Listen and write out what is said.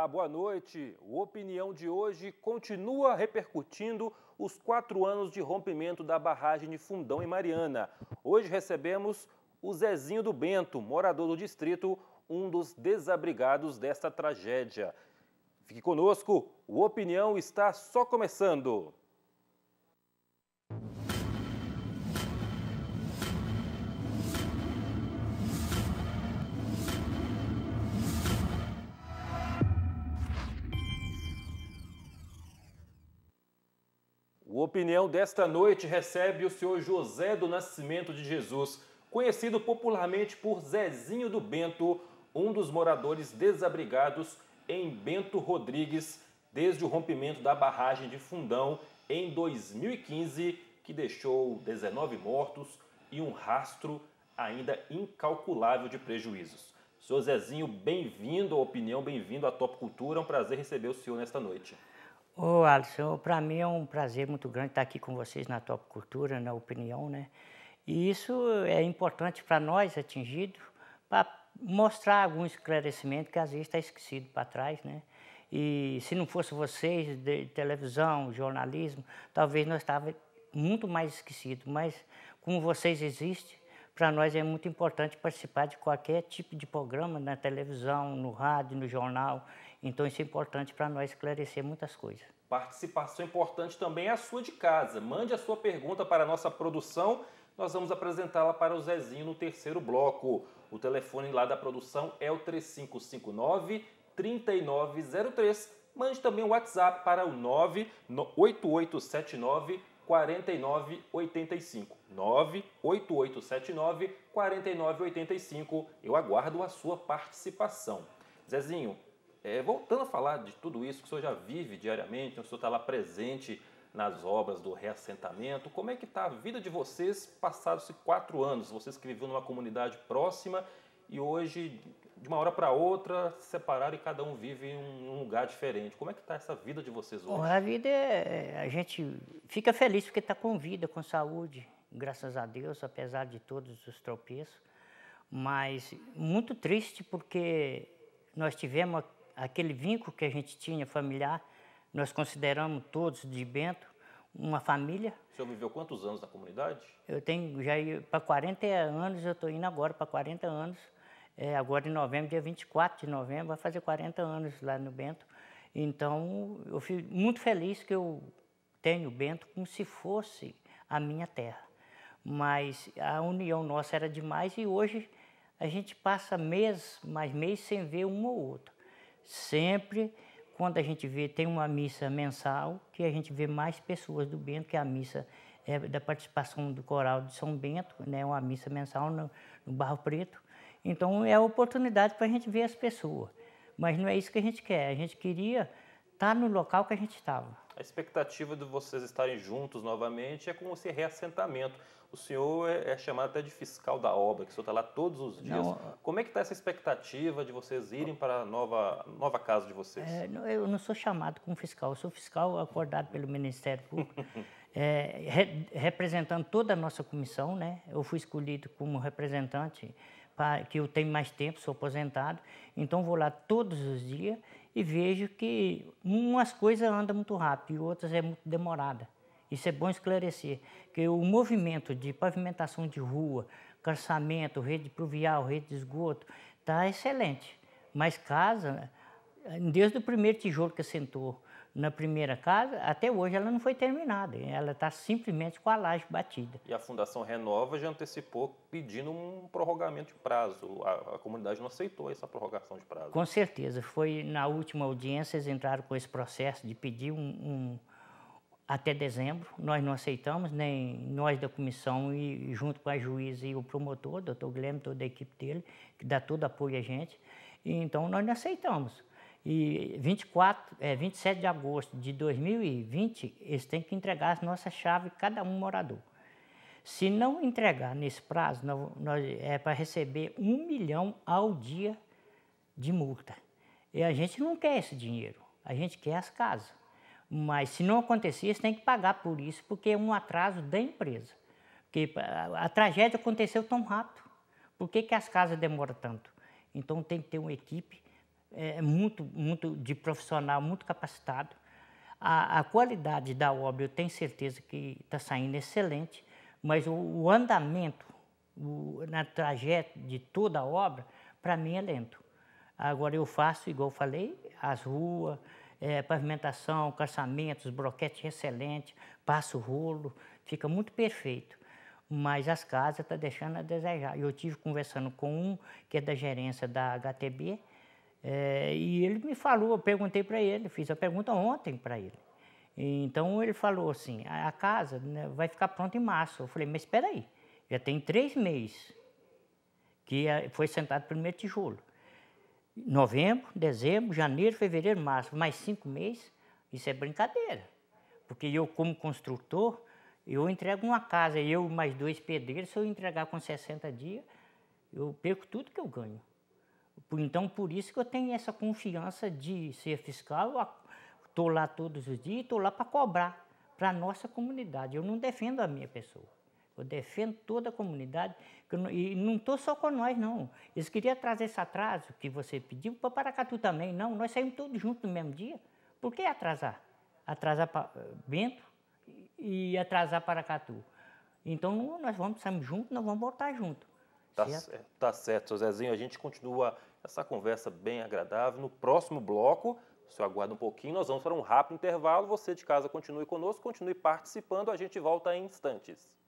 Olá, boa noite. O Opinião de hoje continua repercutindo os quatro anos de rompimento da barragem de Fundão e Mariana. Hoje recebemos o Zezinho do Bento, morador do distrito, um dos desabrigados desta tragédia. Fique conosco, o Opinião está só começando. Opinião desta noite recebe o senhor José do Nascimento de Jesus, conhecido popularmente por Zezinho do Bento, um dos moradores desabrigados em Bento Rodrigues desde o rompimento da barragem de Fundão em 2015, que deixou 19 mortos e um rastro ainda incalculável de prejuízos. Senhor Zezinho, bem-vindo à opinião, bem-vindo à Top Cultura. É um prazer receber o senhor nesta noite. Ô Alisson, para mim é um prazer muito grande estar aqui com vocês na Top Cultura, na Opinião, né? E isso é importante para nós atingidos, para mostrar algum esclarecimento que às vezes está esquecido para trás, né? E se não fosse vocês, de televisão, jornalismo, talvez nós estávamos muito mais esquecidos. Mas como vocês existem, para nós é muito importante participar de qualquer tipo de programa na televisão, no rádio, no jornal. Então isso é importante para nós esclarecer muitas coisas. Participação importante também é a sua de casa. Mande a sua pergunta para a nossa produção. Nós vamos apresentá-la para o Zezinho no terceiro bloco. O telefone lá da produção é o 3559 3903. Mande também o WhatsApp para o 98879 4985. 98879 4985. Eu aguardo a sua participação. Zezinho, é, voltando a falar de tudo isso que o senhor já vive diariamente, o senhor está lá presente nas obras do reassentamento, como é que está a vida de vocês passados quatro anos? Vocês que viviam numa comunidade próxima e hoje, de uma hora para outra, se separaram e cada um vive em um lugar diferente. Como é que está essa vida de vocês hoje? Bom, a vida é, é... A gente fica feliz porque está com vida, com saúde, graças a Deus, apesar de todos os tropeços. Mas muito triste porque nós tivemos aquele vínculo que a gente tinha familiar, nós consideramos todos de Bento uma família. O senhor viveu quantos anos na comunidade? Eu tenho já para 40 anos, eu estou indo agora para 40 anos. É, agora em novembro, dia 24 de novembro, vai fazer 40 anos lá no Bento. Então, eu fico muito feliz que eu tenho o Bento como se fosse a minha terra. Mas a união nossa era demais e hoje a gente passa mês, mais mês sem ver um ou outro. Sempre quando a gente vê, tem uma missa mensal, que a gente vê mais pessoas do Bento, que é a missa é, da participação do coral de São Bento, né, uma missa mensal no, no Barro Preto. Então é a oportunidade para a gente ver as pessoas. Mas não é isso que a gente quer. A gente queria estar tá no local que a gente estava. A expectativa de vocês estarem juntos novamente é com esse reassentamento. O senhor é, é chamado até de fiscal da obra, que o senhor está lá todos os dias. Não, Como é que está essa expectativa de vocês irem para a nova, nova casa de vocês? É, eu não sou chamado como fiscal, eu sou fiscal acordado pelo Ministério Público, é, re, representando toda a nossa comissão. Né? Eu fui escolhido como representante que eu tenho mais tempo, sou aposentado, então vou lá todos os dias e vejo que umas coisas andam muito rápido e outras é muito demorada. Isso é bom esclarecer, que o movimento de pavimentação de rua, calçamento, rede pluvial, rede de esgoto, está excelente. Mas casa, desde o primeiro tijolo que assentou na primeira casa, até hoje ela não foi terminada. Ela está simplesmente com a laje batida. E a Fundação Renova já antecipou pedindo um prorrogamento de prazo. A, a, comunidade não aceitou essa prorrogação de prazo. Com certeza. Foi na última audiência, eles entraram com esse processo de pedir um, um até dezembro. Nós não aceitamos, nem nós da comissão, e junto com a juíza e o promotor, doutor Guilherme, toda a equipe dele, que dá todo apoio a gente. então, nós não aceitamos. E 24, é, 27 de agosto de 2020, eles têm que entregar as nossas chaves, cada um morador. Se não entregar nesse prazo, nós, nós é para receber um milhão ao dia de multa. E a gente não quer esse dinheiro, a gente quer as casas. Mas se não acontecer, eles têm que pagar por isso, porque é um atraso da empresa. Porque a, ah, a tragédia aconteceu tão rápido. Por que, que as casas demoram tanto? Então tem que ter uma equipe é, é, muito, muito de profissional, muito capacitado. A, a qualidade da obra eu tenho certeza que está saindo excelente, mas o, o andamento, o, na trajeto de toda a obra, para mim é lento. Agora eu faço, igual eu falei, as ruas, é, pavimentação, calçamentos, broquete excelente, passo rolo, fica muito perfeito. Mas as casas estão tá deixando a desejar. Eu tive conversando com um que é da gerência da HTB, é, e ele me falou, eu perguntei para ele, fiz a pergunta ontem para ele. Então ele falou assim: a casa né, vai ficar pronta em março. Eu falei: mas espera aí, já tem três meses que é, foi sentado o primeiro tijolo. Novembro, dezembro, janeiro, fevereiro, março, mais cinco meses, isso é brincadeira. Porque eu, como construtor, eu entrego uma casa, eu mais dois pedreiros, se eu entregar com 60 dias, eu perco tudo que eu ganho. Então, por isso que eu tenho essa confiança de ser fiscal. Estou lá todos os dias e estou lá para cobrar para a nossa comunidade. Eu não defendo a minha pessoa. Eu defendo toda a comunidade. e não estou só com nós, não. Eles queriam trazer esse atraso que você pediu para Paracatu também. Não, nós saímos todos juntos no mesmo dia. Por que atrasar? Atrasar para Bento e atrasar Paracatu. Então, nós vamos sair juntos, nós vamos voltar juntos. Tá, tá certo, tá Zezinho. A gente continua essa conversa bem agradável. No próximo bloco, o senhor aguarda um pouquinho, nós vamos para um rápido intervalo. Você de casa continue conosco, continue participando. A gente volta em instantes.